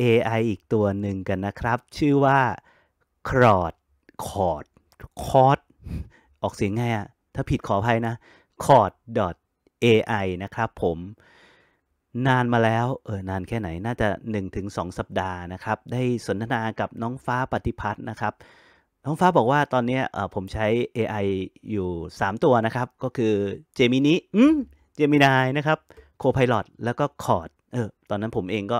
AI อีกตัวหนึ่งกันนะครับ ชื่อว่าครอด คอร์ดคอร์ดออกเสียงไงอะถ้าผิดขออภัยนะ c o อ d AI นะครับผมนานมาแล้วเออนานแค่ไหนน่าจะ 1-2 สัปดาห์นะครับ ได้สนทนากับน้องฟ้าปฏิพัฒน์นะครับ น้องฟ้าบอกว่าตอนนี้ผมใช้ AI อยู่ 3 ตัวนะครับ ก็คือเจมินิอืมเจมินายนะครับโคพายตแล้วก็คอร์ดเออตอนนั้นผมเองก็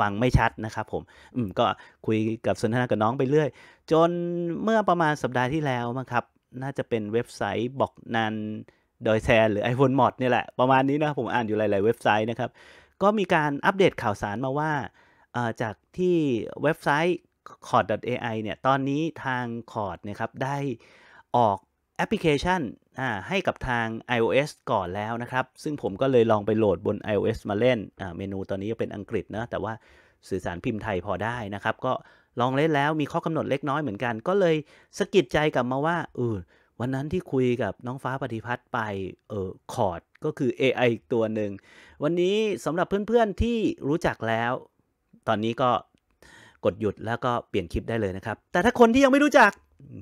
ฟังไม่ชัดนะครับผม อืม ก็คุยกับสนทนากับน้องไปเรื่อย จนเมื่อประมาณสัปดาห์ที่แล้วมั้งครับ น่าจะเป็นเว็บไซต์บอกนันดอยแซนหรือ iPhone Mod เนี่ยแหละ ประมาณนี้นะผมอ่านอยู่หลายๆเว็บไซต์นะครับ ก็มีการอัปเดตข่าวสารมาว่าจากที่เว็บไซต์ c o r d AI เนี่ยตอนนี้ทาง c o r d นะครับได้ออกแอปพลิเคชัน่าให้กับทาง iOS ก่อนแล้วนะครับ ซึ่งผมก็เลยลองไปโหลดบน iOS มาเล่น เมนูตอนนี้เป็นอังกฤษนะ แต่ว่าสื่อสารพิมพ์ไทยพอได้นะครับ ก็ลองเล่นแล้วมีข้อกำหนดเล็กน้อยเหมือนกัน ก็เลยสะกิดใจกลับมาว่าอวันนั้นที่คุยกับน้องฟ้าปฏิพัฒน์ไปเออคอร์ด ก็คือ AI อีกตัวหนึ่ง วันนี้สำหรับเพื่อนๆที่รู้จักแล้ว ตอนนี้ก็กดหยุดแล้วก็เปลี่ยนคลิปได้เลยนะครับ แต่ถ้าคนที่ยังไม่รู้จัก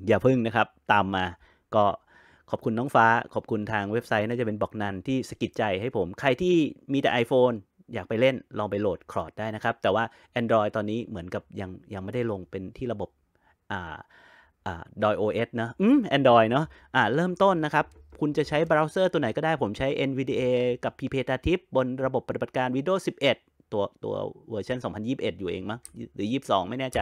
อย่าพึ่งนะครับตามมา ก็ขอบคุณน้องฟ้า ขอบคุณทางเว็บไซต์น่าจะเป็นบอกนันที่สกิดใจให้ผม ใครที่มีแต่ iPhone อยากไปเล่น ลองไปโหลดคลอดได้นะครับ แต่ว่า Android ตอนนี้เหมือนกับยังยังไม่ได้ลงเป็นที่ระบบอ่าอ่าดอยโอเอสนะอืมแอนดรอยเนาะอ่าเริ่มต้นนะครับ คุณจะใช้เบราว์เซอร์ตัวไหนก็ได้ผมใช้ NVDA กับ p p e t a t i v บนระบบปฏิบัติการ Windows 11 ตัวตัวเวอร์ชัน2021 อยู่เองมั้งหรือ 22 ไม่แน่ใจ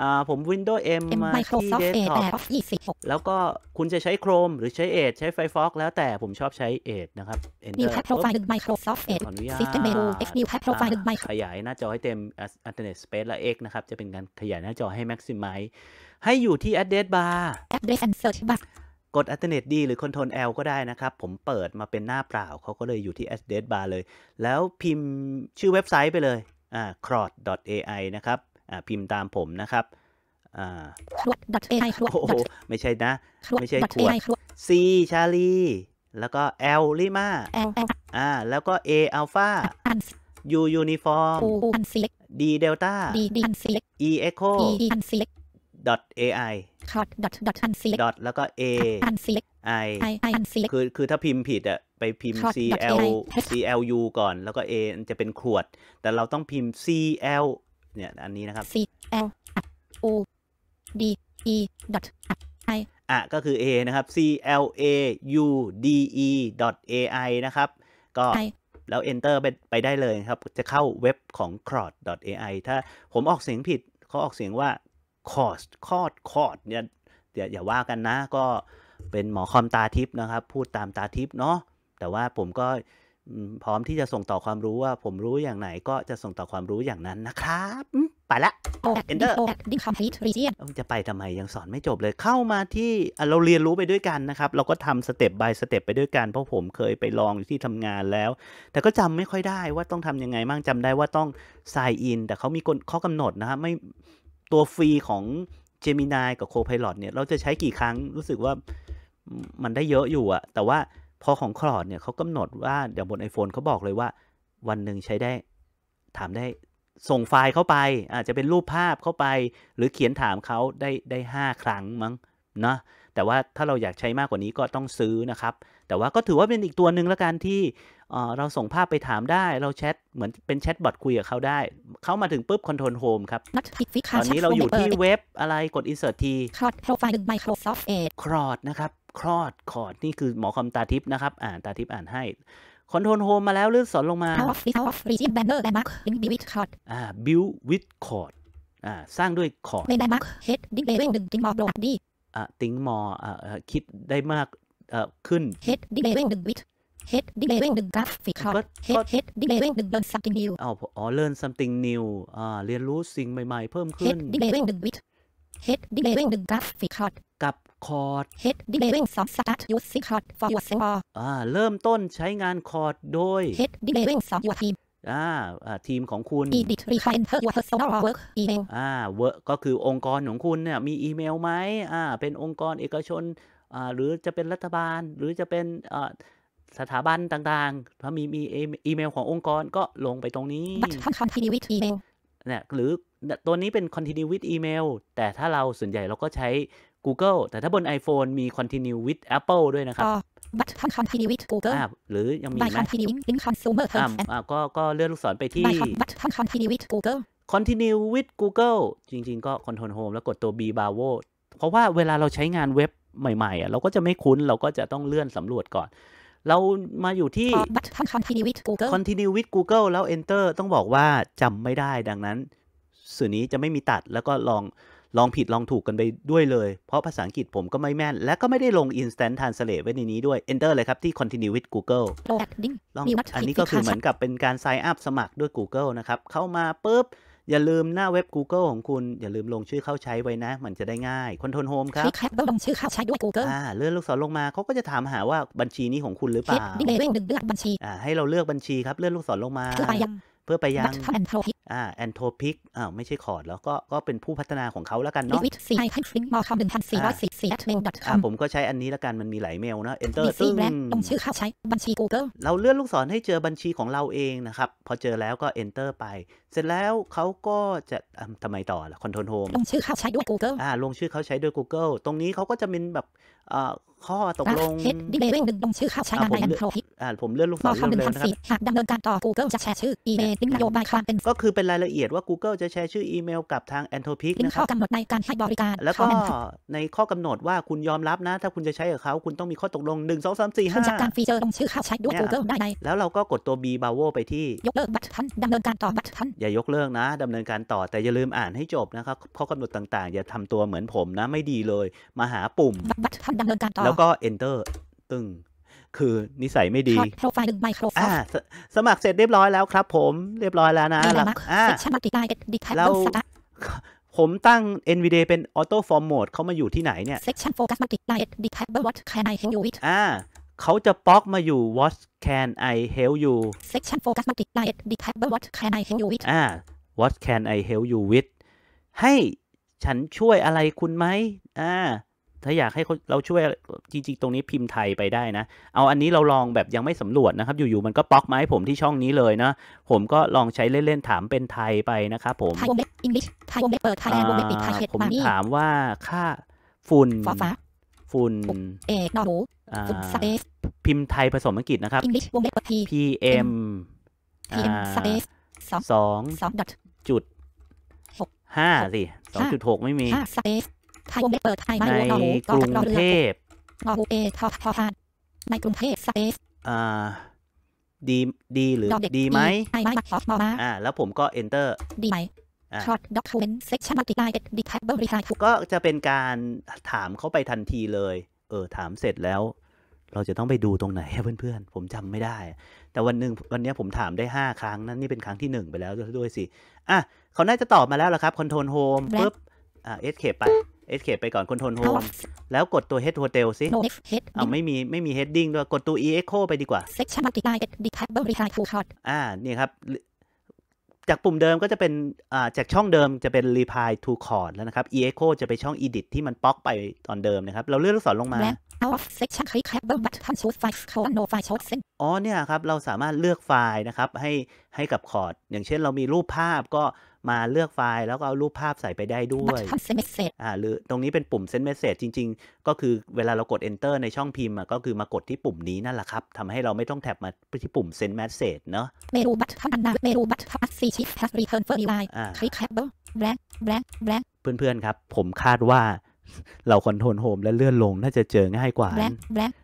อ่าผม Windows M มาที่ Desktop แล้วก็คุณจะใช้ Chrome หรือใช้ Edge ใช้ Firefox แล้วแต่ผมชอบใช้ Edge นะครับ New Tab Profile 1 Microsoft Edge System Menu X New Tab Profile 1 Microsoft ขยายหน้าจอให้เต็ม Internet Space และ X นะครับ จะเป็นการขยายหน้าจอให้ Maximize ให้อยู่ที่ Address Bar Address and Search Bar กด Alternate D หรือ Ctrl L ก็ได้นะครับ ผมเปิดมาเป็นหน้าเปล่าเขาก็เลยอยู่ที่ Address Bar เลย แล้วพิมพ์ชื่อเว็บไซต์ไปเลยอ่า crod.ai นะครับพิมพ์ตามผมนะครับโอ้โหไม่ใช่นะ ไม่ใช่ขวด C ชาลีแล้วก็ L ลิมาอ่าแล้วก็ A อัลฟา U ยูนิฟอร์ม D เดลต้า E Echo dot AI dot dot u n s e l e c dot แล้วก็ A u n s e l e c I I u n s e l e c คือคือถ้าพิมพ์ผิดอะไปพิมพ์ CL CLU ก่อนแล้วก็ A จะเป็นขวด แต่เราต้องพิมพ์ CL เนี่ยอันนี้นะครับ C L O D E I อ่ะก็คือ A นะครับ C L A U D E A I นะครับ ก็แล้ว enter ไปไปได้เลยครับ จะเข้าเว็บของ c r o d AI ถ้าผมออกเสียงผิดเขาออกเสียงว่า c o s t c o d c o d เนี่ยอย่าอย่าว่ากันนะ ก็เป็นหมอคอมตาทิพย์นะครับ พูดตามตาทิพย์เนาะแต่ว่าผมก็พร้อมที่จะส่งต่อความรู้ว่าผมรู้อย่างไหนก็จะส่งต่อความรู้อย่างนั้นนะครับไปละ Enter จะไปทำไมยังสอนไม่จบเลยเข้ามาที่เราเรียนรู้ไปด้วยกันนะครับเราก็ทำสเต็ปบายสเต็ปไปด้วยกัน เพราะผมเคยไปลองอยู่ที่ทำงานแล้ว แต่ก็จำไม่ค่อยได้ว่าต้องทำยังไงบ้างจำได้ว่าต้อง sign in แต่เขามีข้อกำหนดนะครับไม่ ตัวฟรีของ Gemini กับ Copilot เนี่ย เราจะใช้กี่ครั้งรู้สึกว่า มันได้เยอะอยู่อะแต่ว่าพอของคลอดเนี่ยเขากำหนดว่าเดี๋ยวบน iPhone เขาบอกเลยว่าวันหนึ่งใช้ได้ ถามได้ ส่งไฟล์เข้าไป อาจจะเป็นรูปภาพเข้าไป หรือเขียนถามเขาได้ได้ห้าครั้งมั้งเนาะแต่ว่าถ้าเราอยากใช้มากกว่านี้ก็ต้องซื้อนะครับ แต่ว่าก็ถือว่าเป็นอีกตัวหนึ่งแล้วกันที่เราส่งภาพไปถามได้เราแชท เหมือนเป็นแชทบอทคุยกับเขาได้ เข้ามาถึงปุ๊บคอนโทรลโฮมครับตอนนี้เราอยู่ที่เว็บอะไรกด insert t คลอดโปรไฟล์หนึง Microsoft Edge คลอดนะครับคลอดคอดนี่คือหมอคำตาทิพย์นะครับ อ่านตาทิพย์อ่านให้ คอนโทรลโฮมมาแล้วเลื่อนสอนลงมาบิลวิดคอร์ดสร้างด้วยคอร์ดเปมารเฮดดิ้งลเวลหนึ่งติงมอร์ดดี้ติงมอคิดได้มากขึ้นเฮดดิ้งลเวลหนึ่งวิดเฮดดิ้งลเวลหนึ่งกราฟิกคอร์ดเฮดดิ้งลเวลหนึ่งเรียนซัมติงนิวอ๋อ เรียนซัมติงนิวเรียนรู้สิ่งใหม่ๆเพิ่มขึ้นเฮกับคอร์ด h ฮด d ิเ l a y i n g soft start using chord for your s a m p e อ่าเริ่มต้นใช้งานคอร์ดโดย h ฮด d ิเ l a y i n g soft your team อ่าทีมของคุณ Edit require your personal work email อ่า work ก็คือองค์กรของคุณเนี่ยมีอีเมลไหมอ่าเป็นองค์กรเอกชนอ่าหรือจะเป็นรัฐบาลหรือจะเป็นอ่าสถาบันต่างๆ ถ้ามีมีอีเมลขององค์กรก็ลงไปตรงนี้ But continue with email เนี่ยหรือตัวนี้เป็น continue with email แต่ถ้าเราส่วนใหญ่เราก็ใช้ Google แต่ถ้าบน iPhone มี Continue with Apple ด้วยนะครับบัตรคอนติเนียร์วิทกูเกิลหรือยังมีไบัรคอนตยรงค์คอนซูเมอร์เทอร์มอ่าก็ก็เลื่อนลูกศรไปที่บัตรคอนติเนียร์วิทกูเกิลคอนติเนียร์วิทกูเกิลจริง ๆ ก็คอนโทรลโฮมแล้วกดตัว B b บา v o เพราะว่าเวลาเราใช้งานเว็บใหม่ๆอ่ะเราก็จะไม่คุ้นเราก็จะต้องเลื่อนสำรวจก่อน เรามาอยู่ที่บัตรคอนติเนียร์วิทกูเกิลคอนติเนียร์วแล้ว Enter ต้องบอกว่าจำไม่ได้ดังนั้นสื่อนี้จะไม่มีตัดแล้วก็ลองลองผิดลองถูกกันไปด้วยเลย เพราะภาษาอังกฤษผมก็ไม่แม่น และก็ไม่ได้ลง instant translate ไว้ในนี้ด้วย enter เลยครับ ที่ continue with google ลองอันนี้ก็คือเหมือนกับเป็นการ sign up สมัครด้วย google นะครับ เข้ามาปุ๊บอย่าลืมหน้าเว็บ Google ของคุณอย่าลืมลงชื่อเข้าใช้ไว้นะ มันจะได้ง่ายคอนโทรลโฮมครับคลิกแล้ลงชื่อเข้าใช้ด้วย Google อ่าเลื่อนลูกศรลงมาเขาก็จะถามหาว่าบัญชีนี้ของคุณหรือเปล่าเลือกบัญชีอ่าให้เราเลือกบัญชีครับเลื่อนลูกศรลงมาเพื่อไปยังอ่าแอนโทพิกอ่าไม่ใช่คอร์ดแล้วก็ก็เป็นผู้พัฒนาของเขาแล้วกันเนาะผมก็ใช้อันนี้แล้วกันมันมีหลายเมลเนะ enter ซึ่งลงชื่อเข้าใช้บัญชี Google เราเลื่อนลูกศรให้เจอบัญชีของเราเองนะครับ พอเจอแล้วก็ enter ไปสร็จแล้วเขาก็จะทำไมต่อล่ะคอนโทรลโฮมลงชื่อเขาใช้ด้วย Google อ่าลงชื่อเขาใช้ด้วย Google ตรงนี้เขาก็จะเป็นแบบข้อตกลงเดดิเลเวลหนึ่งลงชื่อเข้าใช้งานในอนโทริตอ่าผมเลื่อนลูกศรเร็วๆนะครับหากดำเนินการต่อ Google จะแชร์ชื่ออีเมลงนโยบายความเป็น ก็คือเป็นรายละเอียดว่า Google จะแชร์ชื่ออีเมลกับทาง a n t o p i c นะครับข้อกำหนดในการให้บริการแล้วก็ในข้อกำหนดว่าคุณยอมรับนะ ถ้าคุณจะใช้กับเขาคุณต้องมีข้อตกลง1 2 3 4 5จัดการฟีเจอร์ลงชื่อเข้าใช้ด้วย Google ได้ใน แล้วเราก็กดตัว B บาวโวไปที่ยกเลิกบัตรทันดำเนินการต่อบัตรทันอย่ายกเลิกนะ ดำเนินการต่อแต่อย่าลืมอ่านให้จบนะครับข้อกำหนดต่างๆ อย่าทำตัวเหมือนผมนะไม่ดีเลย มาหาปุ่มแล้วก็ enter ตึ้งคือนิสัยไม่ดีโปรไฟล์หนึ่งไมโครอ่าสมัครเสร็จเรียบร้อยแล้วครับผมเรียบร้อยแล้วนะแล้วผมตั้ง NVDA เป็น Auto Form Mode เขามาอยู่ที่ไหนเนี่ย Section Focus Multiply Detachable What Can I Help You With อ่าเขาจะป๊อกมาอยู่ what can I help you section focus matrix diet d e t a c h a b what can I help you with อ่า what can I help you with ให้ฉันช่วยอะไรคุณไหมอ่า ถ้าอยากให้เราช่วยจริงๆ ตรงนี้พิมพ์ไทยไปได้นะ เอาอันนี้เราลองแบบยังไม่สำรวจนะครับ อยู่ ๆ มันก็ป๊อกมาให้ผมที่ช่องนี้เลยนะ ผมก็ลองใช้เล่น ๆ ถามเป็นไทยไปนะครับผม ไทยวงเล็บอังกฤษไทยวงเล็บเปิดไทยวงเล็บปิดไทยเช็ดผมถามว่าค่าฝุ่นุณเอกหนูสเปซพิมพ์ไทยผสมอังกฤษนะครับ English วงเล็บที PM สเปซสองสองจุดหกห้าสิสองจุดหกไม่มีสเปซไทยวงเล็บเปิดไทยในกรุงเทพนูเอทอทอพานในกรุงเทพสเปซอ่าดีดีหรือดีไหมอ่า แล้วผมก็ enter ดีไหมก็ก็จะเป็นการถามเข้าไปทันทีเลย เออ ถามเสร็จแล้ว เราจะต้องไปดูตรงไหนเพื่อนๆ ผมจำไม่ได้ แต่วันหนึ่งวันนี้ผมถามได้ 5 ครั้ง นั่นนี่เป็นครั้งที่ 1 ไปแล้วด้วยสิ อ่ะเขาน่าจะตอบมาแล้วละครับคอนโทรลโฮมปุ๊บอ่ะเอสเคปไปเอสเคปไปก่อนคอนโทรลโฮม แล้วกดตัว head hotel สิเอาไม่มีไม่มี heading ด้วยกดตัว e echo ไปดีกว่า section multiply d e t a b l e r e t i e full shot อ่ะนี่ครับจากปุ่มเดิมก็จะเป็นจากช่องเดิมจะเป็น reply to chord แล้วนะครับ echo จะไปช่อง edit ที่มันป๊อกไปตอนเดิมนะครับ เราเลื่อนลูกศรลงมา อ๋อเนี่ยครับ เราสามารถเลือกไฟล์นะครับ ให้ให้กับคอร์ดอย่างเช่นเรามีรูปภาพก็มาเลือกไฟล์แล้วก็เอารูปภาพใส่ไปได้ด้วยอ่าหรือตรงนี้เป็นปุ่ม send message จริง ๆ ก็คือเวลาเรากด enter ในช่องพิมพ์ก็คือมากดที่ปุ่มนี้นั่นแหละครับ ทำให้เราไม่ต้องแท็บมาที่ปุ่ม send message เนาะ เมนูบัตรทันาเมนูบัตรทัสีชิปทับรีเทิร์นเฟอร์ไลน์คลิกแคปเบิลแบล็คแบล็คแบล็ค เพื่อน ๆ ครับ ผมคาดว่าเราคอนโทรลโฮมและเลื่อนลงน่าจะเจอง่ายกว่า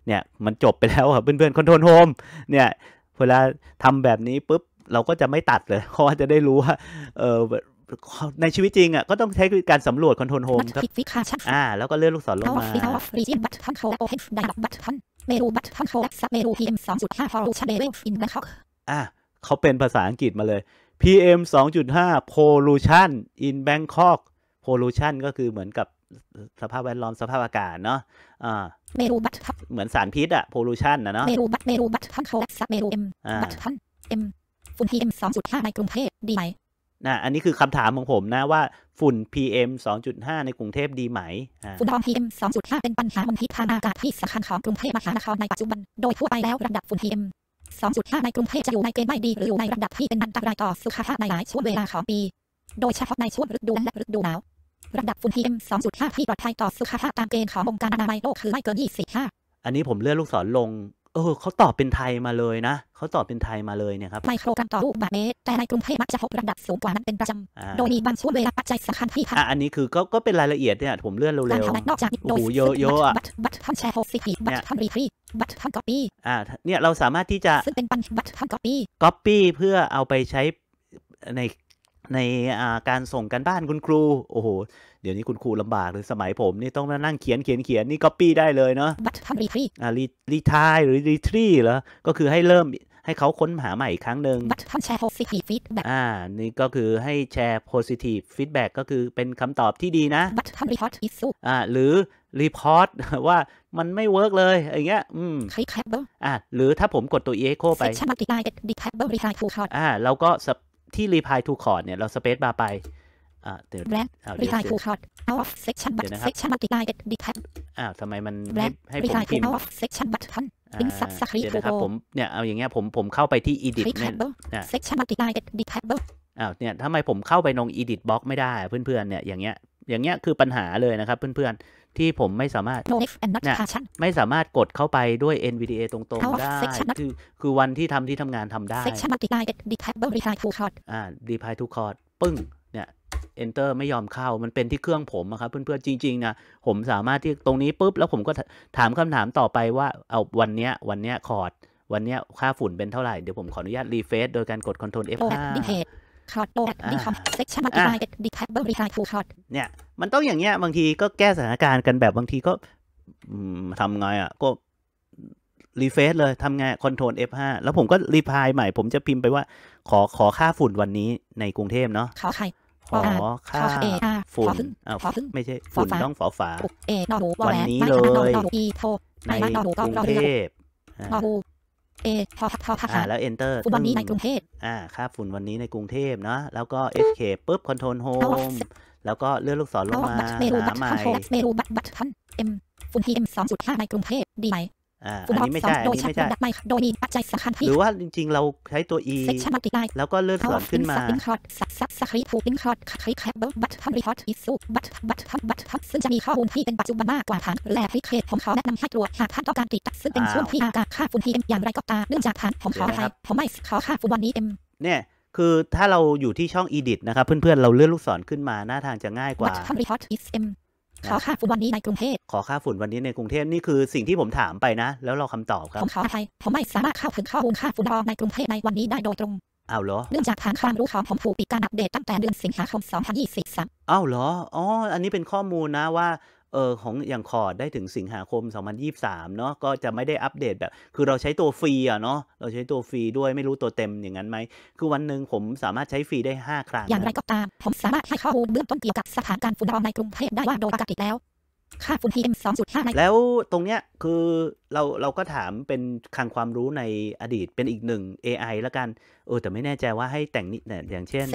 เนี่ยมันจบไปแล้วครับเพื่อนๆคอนโทรลโฮม เนี่ยเวลาทำแบบนี้ปุ๊บเราก็จะไม่ตัดเลยเพราะว่าจะได้รู้ว่าเออในชีวิตจริงอ่ะก็ต้องใช้การสำรวจคอนโทรลโฮมครับอ่าแล้วก็เลื่อนลูกศรลงมาอ่าเขาเป็นภาษาอังกฤษมาเลย PM 2.5 pollution in Bangkok pollution ก็คือเหมือนกับสภาพแวดล้อมสภาพอากาศเนาะอ่าเมรูบัตเหมือนสารพิษอะ pollution นะเนาะเมรูบัตเมรูบัตทั้งเขาเมรูเอ็มบัตทั้งเอ็มุ่น PM 2.5ในกรุงเทพดีไหมนะอันนี้คือคำถามของผมนะว่าฝุ่น PM 2.5 ในกรุงเทพดีไหมฝุ่นละออง PM 2.5 เป็นปัญหามลพิษทางอากาศที่สำคัญของกรุงเทพมหานครในปัจจุบันโดยทั่วไปแล้วระดับฝุ่น PM 2.5 ในกรุงเทพจะอยู่ในเกณฑ์ไม่ดี หรืออยู่ในระดับที่เป็นอันตรายต่อสุขภาพในหลายช่วงเวลาของปี โดยเฉพาะในช่วงฤดูและฤดูหนาวระดับฝุ่น PM 2.5ที่ปลอดภัยต่อสุขภาพตามเกณฑ์ขององค์การอนามัยโลกคือไม่เกิน25อันนี้ผมเลื่อนลูกศรลงเออเขาตอบเป็นไทยมาเลยนะเขาตอบเป็นไทยมาเลยเนี่ยครับไมโครกรัมต่อลูกบาทเมตรแต่ในกรุงเทพมักจะพบระดับสูงกว่านั้นเป็นประจำโดยมีบางช่วงเวลาปัจจัยสำคัญที่ผ่านอันนี้คือก็ก็เป็นรายละเอียดเนี่ย ผมเลื่อนเร็วๆนอกจากโดยโเยอะๆอ่ะบัตรทำแชร์โฮสต์บัตรทำรีฟรีบัตรทำก๊อปปี้อ่าเนี่ย เราสามารถที่จะซึ่งเป็นบัตรทำก๊อปปี้ก๊อปปี้เพื่อเอาไปใช้ในในการส่งกันบ้านคุณครู โอ้โห เดี๋ยวนี้คุณครูลำบากเลยสมัยผม นี่ต้องมานั่งเขียนเขียนเขียนนี่ก๊อปปี้ได้เลยเนาะบัตรทำรีทรีอ่ารีรีทายหรือรีทรีเหรอก็คือให้เริ่มให้เขาค้นหาใหม่อีกครั้งหนึ่งบัตรทำแชร์โพ s ิทีฟฟีดแบ็กอ่านี่ก็คือให้แชร์ positive feedback ก็คือเป็นคำตอบที่ดีนะบัตรทำรีพอร์ตอิสุอ่าหรือรีพอร์ตว่ามันไม่เวิร์กเลยอย่างเงี้ยอืมคลิกแคปเบอร์อ่าหรือถ้าผมกดตัว e echo ไปอ่าเราก็ที่รีพายทูคอร์ดเนี่ยเราสเปซบาร์ไปอ่าเดี๋ยวเอารีพายทูคอร์ด out of section but section multiplied detect อ้าวทำไมมันให้ผมพิมพ์ out of section button ลิงก์สับริปตนะครับผมเนี่ยเอาอย่างเงี้ยผมผมเข้าไปที่ edit เนี่ยนะ section multiplied d e t e c t อ้าวเนี่ยทำไมผมเข้าไปลง edit box ไม่ได้เพื่อนๆเนี่ยอย่างเงี้ยอย่างเงี้ยคือปัญหาเลยนะครับเพื่อนๆที่ผมไม่สามารถเนี่ยไม่สามารถกดเข้าไปด้วย NVDA ตรง ๆ ได้ คือคือวันที่ทำที่ทำงานทำได้อ่า r e p l y to cord ปึ้งเนี่ย enter ไม่ยอมเข้ามันเป็นที่เครื่องผมครับ เพื่อนๆ จริงๆนะผมสามารถที่ตรงนี้ปุ๊บแล้วผมก็ถามคำถามต่อไปว่าเอาวันเนี้ยวันเนี้ยคอร์ด วันเนี้ยค่าฝุ่นเป็นเท่าไหร่ เดี๋ยวผมขออนุญาตรีเฟซโดยการกด Ctrl F5 คลอดโตดิคอมเซ็กชันมัติไเอ็ดดิแพบเบอร์รีไทฟูคลอดเนี่ย มันต้องอย่างเงี้ยบางทีก็แก้สถานการณ์กันแบบบางทีก็ทำไงอ่ะ ก็ รีเฟซเลยทำไงคอนโทรล F5 แล้วผมก็รีพายใหม่ผมจะพิมพ์ไปว่าขอขอค่าฝุ่นวันนี้ในกรุงเทพเนาะขอใครขอค่าฝุ่นไม่ใช่ ฝุ่นต้องฝอฝาวันนี้เลยในกรุงเทพเอพอพอพอแล้ว enter ฝุ่นวันนี้ในกรุงเทพอ่าค่าฝุ่นวันนี้ในกรุงเทพเนาะแล้วก็ escape ปุ๊บ control home แล้วก็เลื่อนลูกศรลงมาหาใหม่เมรูบัตบัตทันเอ็มฝุ่นพีเอ็มสองจุดห้าในกรุงเทพดีไหมออันนี้ไม่ใช่ อันนี้ไม่ใช่ โดยมีปัจจัยสำคัญที่หรือว่าจริงๆ เราใช้ตัว e แล้วก็เลื่อนส่นขึ้นมาซึ่งจะมีข้อมูลที่เป็นปัจจุบันมากกว่าฐานและให้เคสผมขอแนะนำให้ตรวจหากท่านต้องการติดตั้งซึ่งเป็นช่วงที่อากาศค่าฝุ่น PM อย่างไรก็ตามเนื่องจากฐานผมขอไทยผมไม่ขอค่าฝุ่นวันนี้มเนี่ยคือถ้าเราอยู่ที่ช่อง edit นะครับ เพื่อน ๆ เราเลื่อนลูกศรขึ้นมาหน้าทางจะง่ายกว่าขอค่าฝุ่นวันนี้ในกรุงเทพขอค่าฝุ่นวันนี้ในกรุงเทพนี่คือสิ่งที่ผมถามไปนะ แล้วเราคำตอบครับ ผมขอไปยผมไม่สามารถเข้าถึงข้อมูลค่าฝุ่นในกรุงเทพในวันนี้ได้โดยตรง เอาเหรอเนื่องจากทางความรู้ของผมผูกปิดการอัปเดตตั้งแต่เดือนสิงหาคม2023เอาเหรอ อ๋อ อันนี้เป็นข้อมูลนะว่าเออของอย่างคอร์ดได้ถึงสิงหาคม 2023 เนาะก็จะไม่ได้อัปเดตแบบ คือเราใช้ตัวฟรีอะเนาะเราใช้ตัวฟรีด้วย ไม่รู้ตัวเต็มอย่างนั้นไหม คือวันหนึ่งผมสามารถใช้ฟรีได้ 5 ครั้ง อย่างไรก็ตาม ผมสามารถให้ข้อมูลเบื้องต้นเกี่ยวกับสถานการณ์ฝุ่นละอองในกรุงเทพได้ว่าโดยปกติแล้ว ค่าฝุ่น PM 2.5แล้วตรงเนี้ย คือเราเราก็ถามเป็นคลังความรู้ในอดีต เป็นอีกหนึ่ง AI ละกัน เออแต่ไม่แน่ใจว่าให้แต่งนิดอย่างเช่น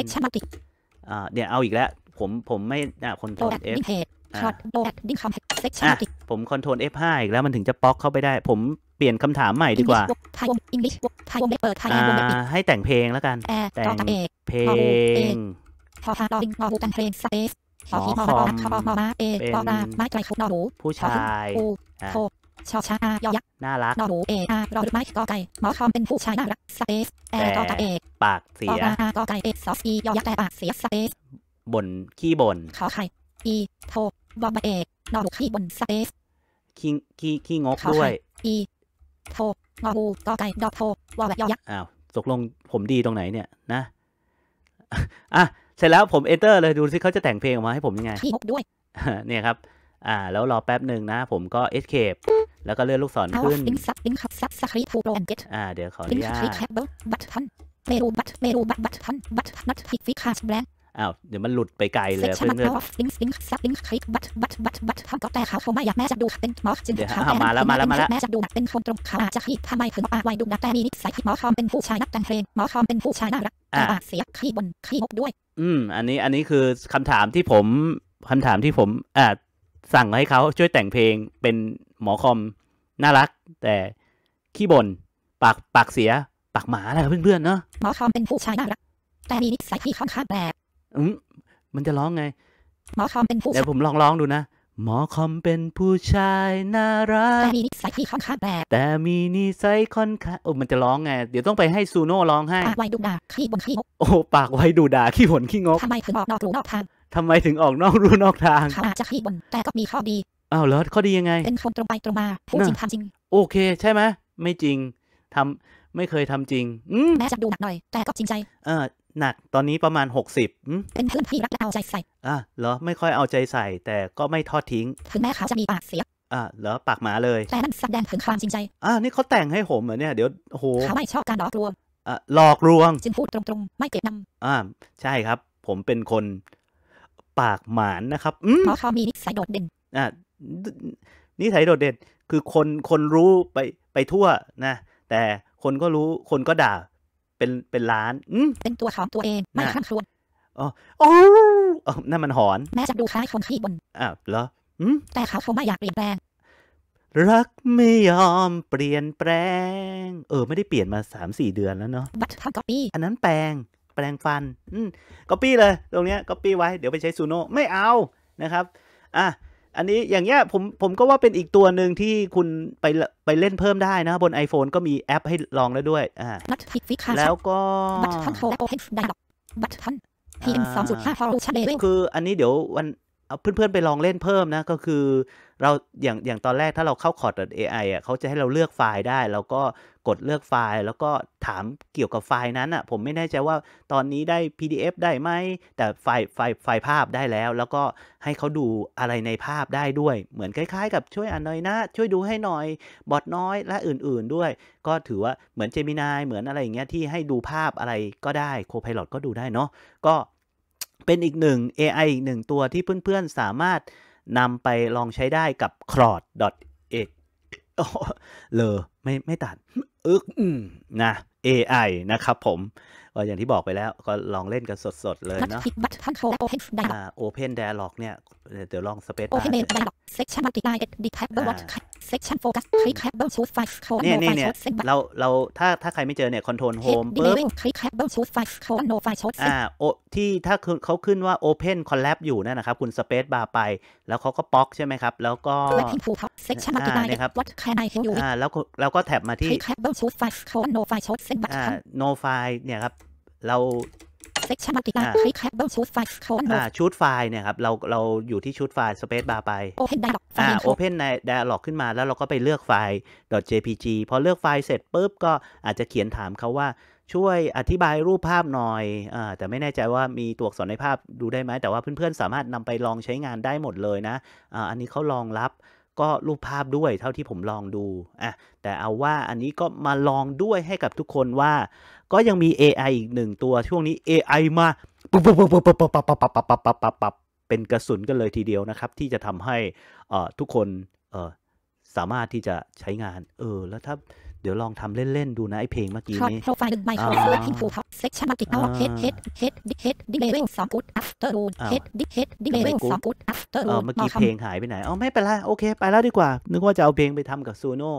อ่าเนี่ยเอาอีกแล้วผมผมไม่อ่าคนโทรเอฟผมคอนโทรล F5 อีกแล้วมันถึงจะป๊อกเข้าไปได้ ผมเปลี่ยนคำถามใหม่ดีกว่าไทยอังกฤษไทยเปิดไทยให้แต่งเพลงแล้วกัน แต่งเพลง พอาดงอหูเพลง สเปซอีออมาอาผู้ชายชาย น่ารักนเอ่ชารักสเปซแตปากเสียอไก่เออสียักษ์แต่ปากเสีย สเปซบ่นขี้บ่นขอไข่อีโทบอมเอกนอขี้บนสเปซขี้ขี้ขี้งกด้วยอีโทงองูกอไก่ดอกโทวอบยอยักษ์อ้าวตกลงผมดีตรงไหนเนี่ยนะอ่ะเสร็จแล้วผมเอเตอร์ เลยดูซิเขาจะแต่งเพลงออกมาให้ผมยังไงขี้งกด้วย เนี่ยครับ อ่า แล้วรอแป๊บหนึ่งนะ ผมก็เอสเคปแล้วก็เลื่อนลูกศรขึ้นอ่า เดี๋ยวขออนุญาตเมนูบัตเมนูบัตบัตทันบัตนัทฟิคาสแบงอ้าวเดี๋ยวมันหลุดไปไกลเลยเพื่อนเพื่อนเดี๋ยวมาแล้วมาแล้วมาแล้วแม่จะดูเป็นคนตรงขาจะขี้ทำไม ถึงอาไว้ดูนักแต่มีนิสัยหมอคอมเป็นผู้ชายนักแต่งเพลงหมอคอมเป็นผู้ชายน่ารักอ่ปากเสียขี้บน ขี้งกด้วย อืม อันนี้อันนี้คือคำถามที่ผมคำถามที่ผมอ่าสั่งให้เขาช่วยแต่งเพลงเป็นหมอคอมน่ารัก แต่ขี้บนปากปากเสียปากหมาอะไรเพื่อนเพื่อนเนาะหมอคอมเป็นผู้ชายน่ารักแต่มีนิสัยที่ค่อนข้างแปลกอืมมันจะร้องไงหมอคอมเป็นผู้เดี๋ยวผมลองร้องดูนะหมอคอมเป็นผู้ชายน่ารักแต่มีนิสัยที่ค่อนข้างแปลกแต่มีนิสัยค่อนข้างโอ้มันจะร้องไงเดี๋ยวต้องไปให้ซูโน่ร้องให้ปากไวดุดาขี้บนขี้งกโอ้ปากไวดูดาขี้หนขี้งกทำไมถึงออกนอกรูนอกทางทำไมถึงออกนอกรูนอกทางขาาจจะขี้บนแต่ก็มีข้อดีอ้าวเหรอข้อดียังไงเป็นคนตรงไปตรงมาพูดจริงทำจริง โอเคใช่ไหมไม่จริงทำไม่เคยทำจริงอืแม้จะดูหนักหน่อย แต่ก็จริงใจเออหนัก ตอนนี้ประมาณ 60เป็นเพื่อนที่รักและเอาใจใส่ อ่ะเหรอ ไม่ค่อยเอาใจใส่ แต่ก็ไม่ทอดทิ้ง ถึงแม้เขาจะมีปากเสีย อ่ะเหรอ ปากหมาเลย แต่นั่นแสดงถึงความจริงใจ อ่ะนี่เขาแต่งให้ผมเหรอเนี่ย เดี๋ยวโหเขาไม่ชอบการหลอกลวงอ่ะหลอกลวง จึงพูดตรงๆ ไม่เก็บนำอ่ะใช่ครับ ผมเป็นคนปากหมานนะครับ อืเพราะเขามีนิสัยโดดเด่น อ่ะนิสัยโดดเด่นคือคนคนรู้ไปไปทั่วนะแต่คนก็รู้คนก็ด่าเป็นเป็นล้านอืมเป็นตัวของตัวเอง ไม่ข้างครวนอ๋อ โอ้นั่นมันหอน แม้จะดูคล้ายคนขี้บนอ้าวเหรออืมแต่เขาเขาไม่อยากเปลี่ยนแปลง รักไม่ยอมเปลี่ยนแปลง เออ ไม่ได้เปลี่ยนมาสามสี่เดือนแล้วเนาะบัตรทำก๊อปปี้ อันนั้นแปลง แปลงฟัน อืมก๊อปปี้เลย ตรงเนี้ยก๊อปปี้ไว้ เดี๋ยวไปใช้ซูโน่ ไม่เอานะครับ อ่ะอันนี้อย่างเงี้ยผมผมก็ว่าเป็นอีกตัวหนึ่งที่คุณไปไปเล่นเพิ่มได้นะ บน iPhone ก็มีแอปให้ลองแล้วด้วยอ่าแล้วก็คืออันนี้เดี๋ยววันเอาเพื่อนๆไปลองเล่นเพิ่มนะ ก็คือเราอย่างอย่างตอนแรกถ้าเราเข้าคอร์ด .ai อ่ะเขาจะให้เราเลือกไฟล์ได้แล้วก็กดเลือกไฟล์ แล้วก็ถามเกี่ยวกับไฟล์นั้นอ่ะ ผมไม่แน่ใจว่าตอนนี้ได้ PDF ได้ไหมแต่ไฟล์ไฟล์ไฟล์ภาพได้แล้ว แล้วก็ให้เขาดูอะไรในภาพได้ด้วย เหมือนคล้ายๆกับช่วยอ่านหน่อยนะช่วยดูให้หน่อยบอทน้อยและอื่น ๆด้วย ก็ถือว่าเหมือนเจมินายเหมือนอะไรอย่างเงี้ยที่ให้ดูภาพอะไรก็ได้โคพายโลก็ดูได้เนาะก็เป็นอีกหนึ่ง AI อีกหนึ่งตัวที่เพื่อนๆสามารถนำไปลองใช้ได้กับ c l o d e เลอไม่ไม่ตัดอึกนะ AI นะครับผมก็อย่างที่บอกไปแล้วก็ลองเล่นกันสดๆ เลยเนาะโอ Open d i ล็อกเนี่ย เดี๋ยวลองสเปซโ Space o p ล็อกเซ็กชั c t i o n Multiply Detectable Watch section focus click cable choose five color เนี่ยเนี่ยเนี่ยเราเราถ้าถ้าใครไม่เจอเนี่ย control home ปุ๊บ click cable choose five color no file choose อ่าโอที่ถ้าเขาขึ้นว่า open collab อยู่นั่นนะครับ คุณ space bar ไป แล้วเขาก็ป๊อก ใช่ไหมครับ แล้วก็อ่าเนี่ยครับอ่าแล้วเราก็แท็บมาที่ click cable choose five color no file choose อ่า no file เนี่ยครับเรา section มั l ติด l y click cable choose f i l อ่าชุดไฟล์เนี่ยครับ เราเราอยู่ที่ชุดไฟล์ space bar ไป open dialog อ่า open ใน dialog ขึ้นมาแล้วเราก็ไปเลือกไฟล์ .jpg พอเลือกไฟล์เสร็จปุ๊บ ก็อาจจะเขียนถามเขาว่าช่วยอธิบายรูปภาพหน่อยอ่าแต่ไม่แน่ใจว่ามีตัวอักษรในภาพดูได้ไหม แต่ว่าเพื่อนๆสามารถนำไปลองใช้งานได้หมดเลยนะอ่าอันนี้เขาลองรับก็รูปภาพด้วยเท่าที่ผมลองดู อ่ะ แต่เอาว่าอันนี้ก็มาลองด้วยให้กับทุกคนว่าก็ยังมี AI อีกหนึ่งตัวช่วงนี้ AI มาปุ๊บปุ๊บปุ๊บปุ๊บปุ๊บปุ๊บปุ๊บปุ๊บปุ๊บปุ๊บปุ๊บปุ๊บเป็นกระสุนกันเลยทีเดียวนะครับ ที่จะทำให้ทุกคนสามารถที่จะใช้งานเออแล้วถ้าเดี๋ยวลองทำเล่น ๆ ดูนะไอเพลงเมื่อกี้นี้โปรไฟล์หนึ่งใบของเสื้อพิงฟูท็อปเซ็กชันมัลติเอาเฮดเฮดเฮดดิเฮดดิเบเวลสองกุดอัฟเตอร์รูนเฮดดิเฮดดิเบเวลสองกุดอัฟเตอร์รูเมื่อกี้เพลงหายไปไหนอ๋อไม่เป็นไรโอเค ไปแล้วดีกว่า นึกว่าจะเอาเพลงไปทำกับซูโน่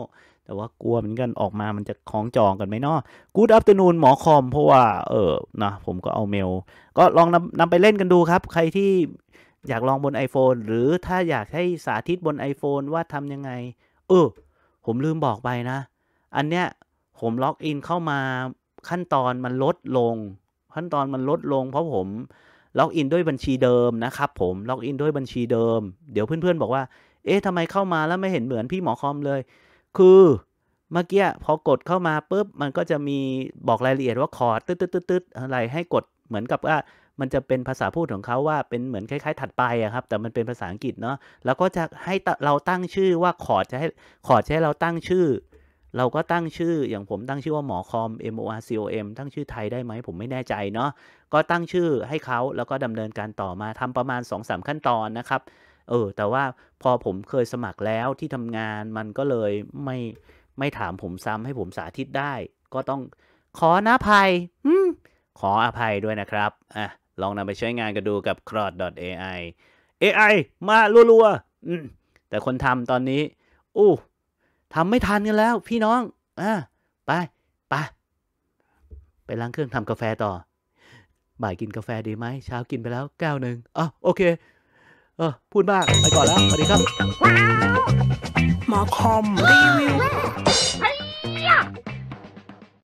แต่ว่ากลัวเหมือนกันออกมามันจะคล้องจองกันไหมเนาะกูดอั f เตอร์นูนหมอคอม เพราะว่า เออนะผมก็เอาเมล ก็ลองนำนำไปเล่นกันดูครับ ใครที่ อยากลองบน iPhone หรือถ้าอยากให้สาธิตบน iPhone ว่าทำยังไง เออ ผมลืมบอกไปนะอันเนี้ยผมล็อกอินเข้ามาขั้นตอนมันลดลงขั้นตอนมันลดลงเพราะผมล็อกอินด้วยบัญชีเดิมนะครับผมล็อกอินด้วยบัญชีเดิมเดี๋ยวเพื่อนๆบอกว่า เอ๊ะทำไมเข้ามาแล้วไม่เห็นเหมือนพี่หมอคอมเลย คือเมื่อกี้พอกดเข้ามาปุ๊บมันก็จะมีบอกรายละเอียดว่าคอร์ดตึ๊ดตึ๊ดตึ๊ดอะไรให้กดเหมือนกับว่ามันจะเป็นภาษาพูดของเขาว่าเป็นเหมือนคล้าย ๆ ถัดไปอะครับ แต่มันเป็นภาษาอังกฤษเนาะแล้วก็จะให้เราตั้งชื่อว่าคอร์ดจะให้คอร์ดจะให้เราตั้งชื่อเราก็ตั้งชื่ออย่างผมตั้งชื่อว่าหมอคอม M O R C O M ตั้งชื่อไทยได้ไหม ผมไม่แน่ใจเนาะก็ตั้งชื่อให้เขาแล้วก็ดำเนินการต่อมาทำประมาณ2สขั้นตอนนะครับ เออ แต่ว่าพอผมเคยสมัครแล้วที่ทำงานมันก็เลยไม่ไม่ถามผมซ้ำให้ผมสาธิตได้ ก็ต้องขออภัยขออภัยด้วยนะครับ อ่ะ ลองนำไปใช้งานกันดูกับ c r o d AI AI มาลัวๆแต่คนทำตอนนี้อู้ทำไม่ทันกันแล้ว พี่น้อง อ่าไปไปไปล้างเครื่องทำกาแฟต่อ บ่ายกินกาแฟดีไหมเช้ากินไปแล้วแก้วหนึ่งอ๋อโอเค เออพูดบ้างไปก่อนแล้วสวัสดีครับหมอคอมรีวิว